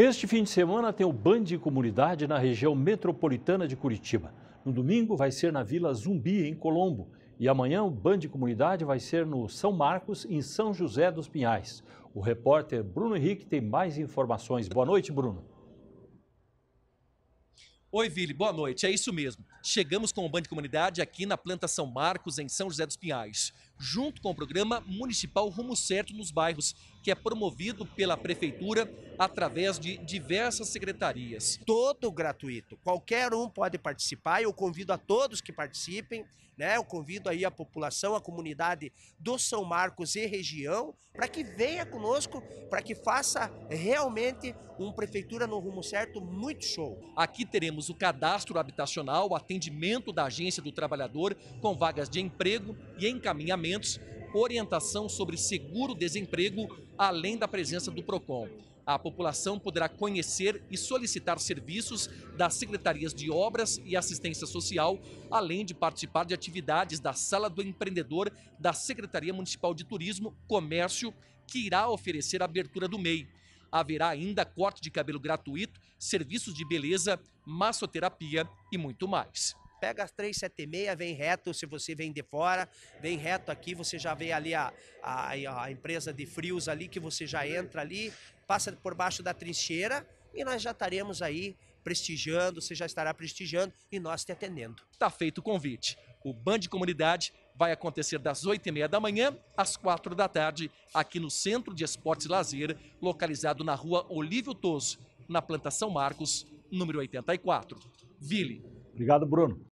Este fim de semana tem o Band de Comunidade na região metropolitana de Curitiba. No domingo vai ser na Vila Zumbi, em Colombo. E amanhã o Band de Comunidade vai ser no São Marcos, em São José dos Pinhais. O repórter Bruno Henrique tem mais informações. Boa noite, Bruno. Oi, Vili, boa noite. É isso mesmo. Chegamos com o Band de Comunidade aqui na planta São Marcos, em São José dos Pinhais junto com o programa municipal Rumo Certo nos Bairros, que é promovido pela prefeitura através de diversas secretarias. Todo gratuito, qualquer um pode participar. Eu convido a todos que participem, né? Eu convido aí a população, a comunidade do São Marcos e região, para que venha conosco, para que faça realmente um prefeitura no rumo certo muito show. Aqui teremos o cadastro habitacional, o atendimento da agência do trabalhador com vagas de emprego e encaminhamento orientação sobre seguro-desemprego, além da presença do PROCON. A população poderá conhecer e solicitar serviços das secretarias de obras e assistência social, além de participar de atividades da Sala do Empreendedor da Secretaria Municipal de Turismo, Comércio, que irá oferecer a abertura do MEI. Haverá ainda corte de cabelo gratuito, serviços de beleza, massoterapia e muito mais pega as 376, vem reto, se você vem de fora, vem reto aqui, você já vê ali a, a, a empresa de frios ali, que você já entra ali, passa por baixo da trincheira e nós já estaremos aí prestigiando, você já estará prestigiando e nós te atendendo. está feito o convite. O Band Comunidade vai acontecer das 8h30 da manhã às 4 da tarde, aqui no Centro de Esportes e Lazer, localizado na rua Olívio Toso, na Plantação Marcos, número 84. Vile. Obrigado, Bruno.